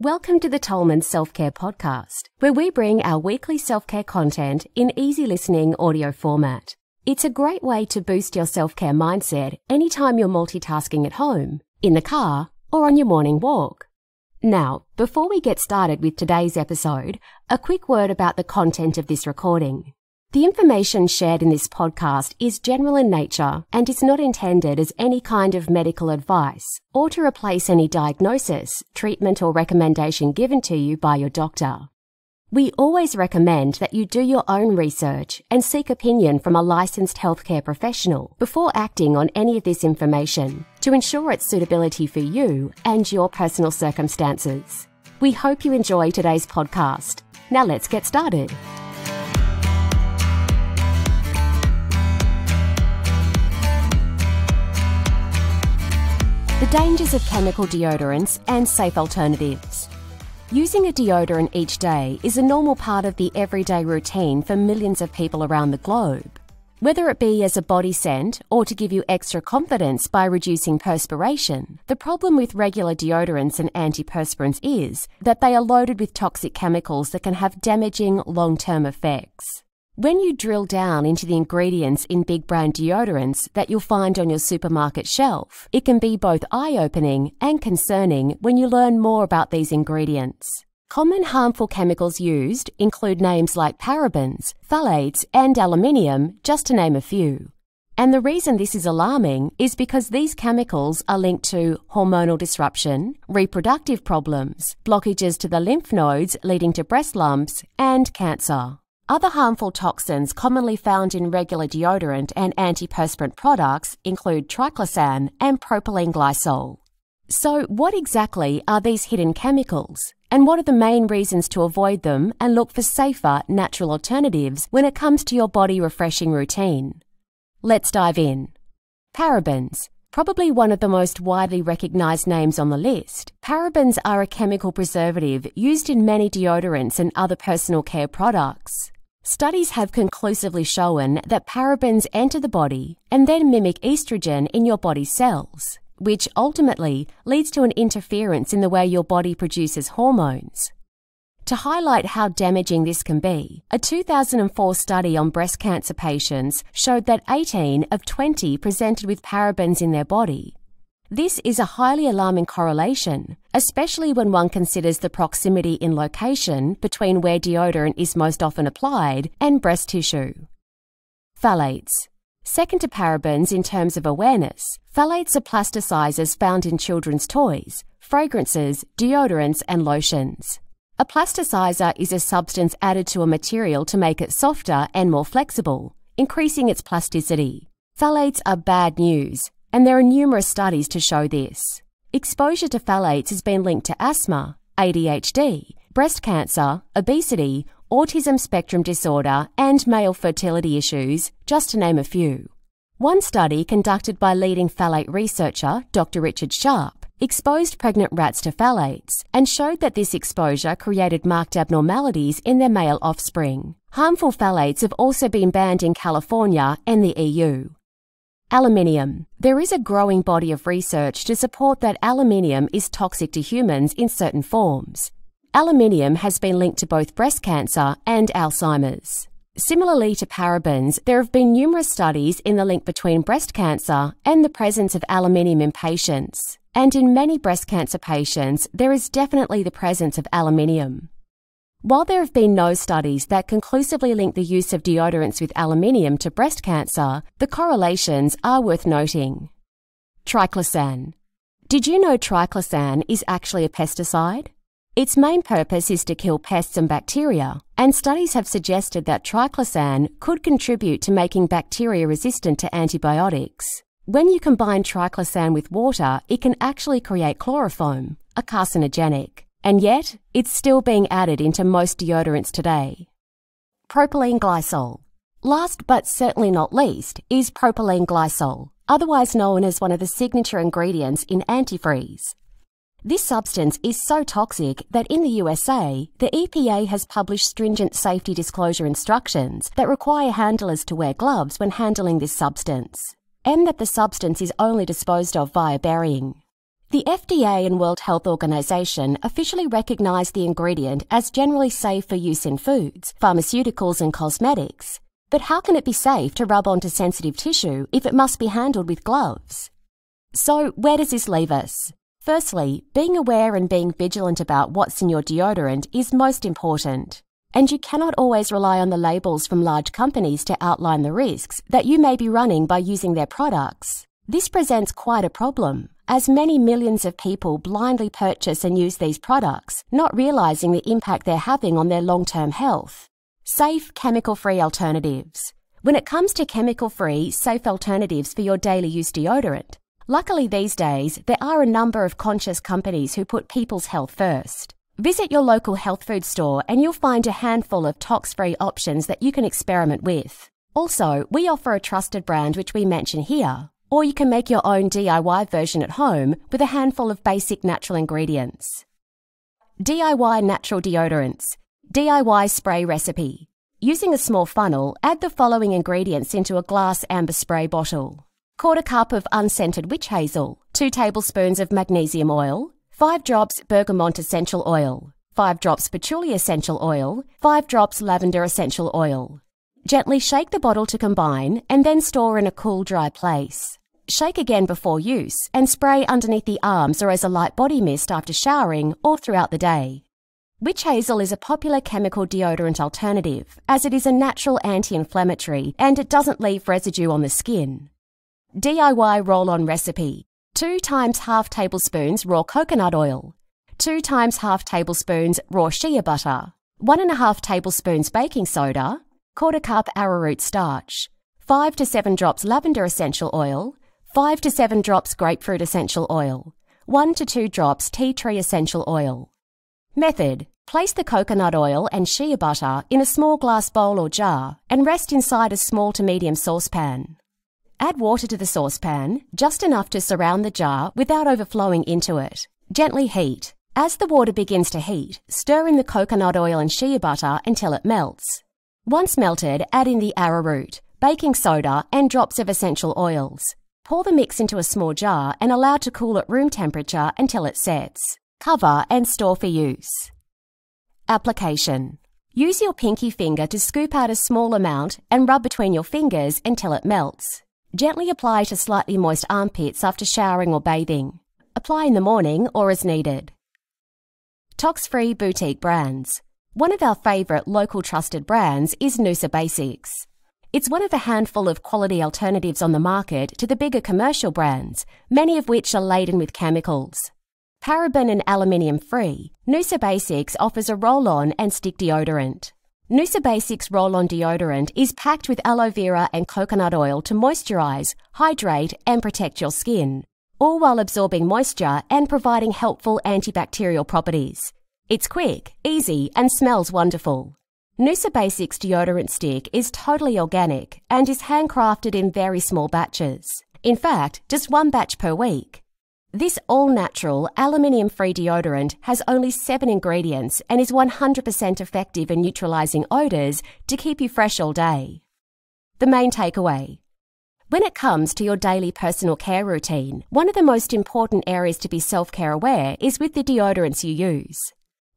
Welcome to the Tolman Self Care Podcast, where we bring our weekly self care content in easy listening audio format. It's a great way to boost your self care mindset anytime you're multitasking at home, in the car, or on your morning walk. Now, before we get started with today's episode, a quick word about the content of this recording. The information shared in this podcast is general in nature and is not intended as any kind of medical advice or to replace any diagnosis, treatment, or recommendation given to you by your doctor. We always recommend that you do your own research and seek opinion from a licensed healthcare professional before acting on any of this information to ensure its suitability for you and your personal circumstances. We hope you enjoy today's podcast. Now let's get started. The dangers of chemical deodorants and safe alternatives. Using a deodorant each day is a normal part of the everyday routine for millions of people around the globe. Whether it be as a body scent or to give you extra confidence by reducing perspiration, the problem with regular deodorants and antiperspirants is that they are loaded with toxic chemicals that can have damaging long term effects. When you drill down into the ingredients in big brand deodorants that you'll find on your supermarket shelf, it can be both eye opening and concerning when you learn more about these ingredients. Common harmful chemicals used include names like parabens, phthalates, and aluminium, just to name a few. And the reason this is alarming is because these chemicals are linked to hormonal disruption, reproductive problems, blockages to the lymph nodes leading to breast lumps, and cancer. Other harmful toxins commonly found in regular deodorant and antiperspirant products include triclosan and propylene glycol. So, what exactly are these hidden chemicals? And what are the main reasons to avoid them and look for safer, natural alternatives when it comes to your body refreshing routine? Let's dive in. Parabens. Probably one of the most widely recognized names on the list, parabens are a chemical preservative used in many deodorants and other personal care products. Studies have conclusively shown that parabens enter the body and then mimic estrogen in your body's cells, which ultimately leads to an interference in the way your body produces hormones. To highlight how damaging this can be, a 2004 study on breast cancer patients showed that 18 of 20 presented with parabens in their body this is a highly alarming correlation, especially when one considers the proximity in location between where deodorant is most often applied and breast tissue. Phthalates. Second to parabens in terms of awareness, phthalates are plasticizers found in children's toys, fragrances, deodorants, and lotions. A plasticizer is a substance added to a material to make it softer and more flexible, increasing its plasticity. Phthalates are bad news and there are numerous studies to show this. Exposure to phthalates has been linked to asthma, ADHD, breast cancer, obesity, autism spectrum disorder, and male fertility issues, just to name a few. One study conducted by leading phthalate researcher Dr. Richard Sharp exposed pregnant rats to phthalates and showed that this exposure created marked abnormalities in their male offspring. Harmful phthalates have also been banned in California and the EU. Aluminium. There is a growing body of research to support that aluminium is toxic to humans in certain forms. Aluminium has been linked to both breast cancer and Alzheimer's. Similarly to parabens, there have been numerous studies in the link between breast cancer and the presence of aluminium in patients. And in many breast cancer patients, there is definitely the presence of aluminium. While there have been no studies that conclusively link the use of deodorants with aluminium to breast cancer, the correlations are worth noting. Triclosan. Did you know triclosan is actually a pesticide? Its main purpose is to kill pests and bacteria, and studies have suggested that triclosan could contribute to making bacteria resistant to antibiotics. When you combine triclosan with water, it can actually create chloroform, a carcinogenic and yet it's still being added into most deodorants today. Propylene glycol. Last but certainly not least is propylene glycol, otherwise known as one of the signature ingredients in antifreeze. This substance is so toxic that in the USA, the EPA has published stringent safety disclosure instructions that require handlers to wear gloves when handling this substance, and that the substance is only disposed of via burying. The FDA and World Health Organization officially recognize the ingredient as generally safe for use in foods, pharmaceuticals, and cosmetics. But how can it be safe to rub onto sensitive tissue if it must be handled with gloves? So, where does this leave us? Firstly, being aware and being vigilant about what's in your deodorant is most important. And you cannot always rely on the labels from large companies to outline the risks that you may be running by using their products. This presents quite a problem as many millions of people blindly purchase and use these products, not realizing the impact they're having on their long term health. Safe chemical free alternatives. When it comes to chemical free, safe alternatives for your daily use deodorant, luckily these days there are a number of conscious companies who put people's health first. Visit your local health food store and you'll find a handful of tox free options that you can experiment with. Also, we offer a trusted brand which we mention here, or you can make your own DIY version at home with a handful of basic natural ingredients. DIY Natural Deodorants DIY Spray Recipe Using a small funnel, add the following ingredients into a glass amber spray bottle. Quarter cup of unscented witch hazel, 2 tablespoons of magnesium oil, 5 drops bergamot essential oil, 5 drops patchouli essential oil, 5 drops lavender essential oil. Gently shake the bottle to combine and then store in a cool, dry place. Shake again before use and spray underneath the arms or as a light body mist after showering or throughout the day. Witch hazel is a popular chemical deodorant alternative as it is a natural anti inflammatory and it doesn't leave residue on the skin. DIY roll on recipe 2 times half tablespoons raw coconut oil, 2 times half tablespoons raw shea butter, 1.5 tablespoons baking soda, quarter cup arrowroot starch, 5 to 7 drops lavender essential oil, 5 to 7 drops grapefruit essential oil, 1 to 2 drops tea tree essential oil. Method Place the coconut oil and shea butter in a small glass bowl or jar and rest inside a small to medium saucepan. Add water to the saucepan, just enough to surround the jar without overflowing into it. Gently heat. As the water begins to heat, stir in the coconut oil and shea butter until it melts. Once melted, add in the arrowroot, baking soda, and drops of essential oils. Pour the mix into a small jar and allow to cool at room temperature until it sets. Cover and store for use. Application Use your pinky finger to scoop out a small amount and rub between your fingers until it melts. Gently apply to slightly moist armpits after showering or bathing. Apply in the morning or as needed. Tox-free boutique brands. One of our favourite local trusted brands is Noosa Basics. It's one of a handful of quality alternatives on the market to the bigger commercial brands, many of which are laden with chemicals. Paraben and aluminium free, Noosa Basics offers a roll on and stick deodorant. Noosa Basics roll on deodorant is packed with aloe vera and coconut oil to moisturise, hydrate, and protect your skin, all while absorbing moisture and providing helpful antibacterial properties. It's quick, easy, and smells wonderful. Noosa Basics deodorant stick is totally organic and is handcrafted in very small batches. In fact, just one batch per week. This all natural, aluminium free deodorant has only seven ingredients and is 100% effective in neutralizing odors to keep you fresh all day. The main takeaway When it comes to your daily personal care routine, one of the most important areas to be self care aware is with the deodorants you use.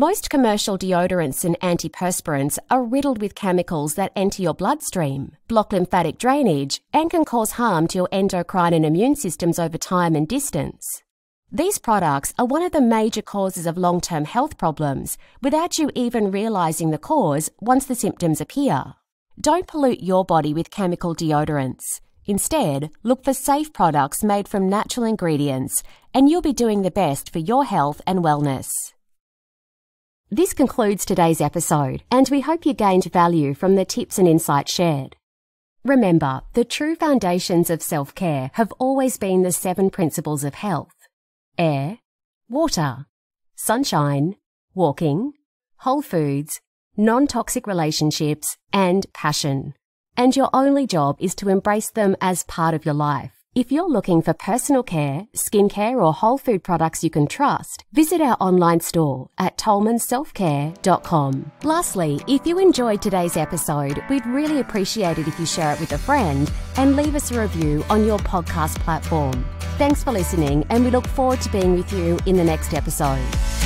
Most commercial deodorants and antiperspirants are riddled with chemicals that enter your bloodstream, block lymphatic drainage, and can cause harm to your endocrine and immune systems over time and distance. These products are one of the major causes of long term health problems without you even realising the cause once the symptoms appear. Don't pollute your body with chemical deodorants. Instead, look for safe products made from natural ingredients, and you'll be doing the best for your health and wellness. This concludes today's episode, and we hope you gained value from the tips and insights shared. Remember, the true foundations of self care have always been the seven principles of health air, water, sunshine, walking, whole foods, non toxic relationships, and passion. And your only job is to embrace them as part of your life. If you're looking for personal care, skincare, or whole food products you can trust, visit our online store at tolmanselfcare.com. Lastly, if you enjoyed today's episode, we'd really appreciate it if you share it with a friend and leave us a review on your podcast platform. Thanks for listening, and we look forward to being with you in the next episode.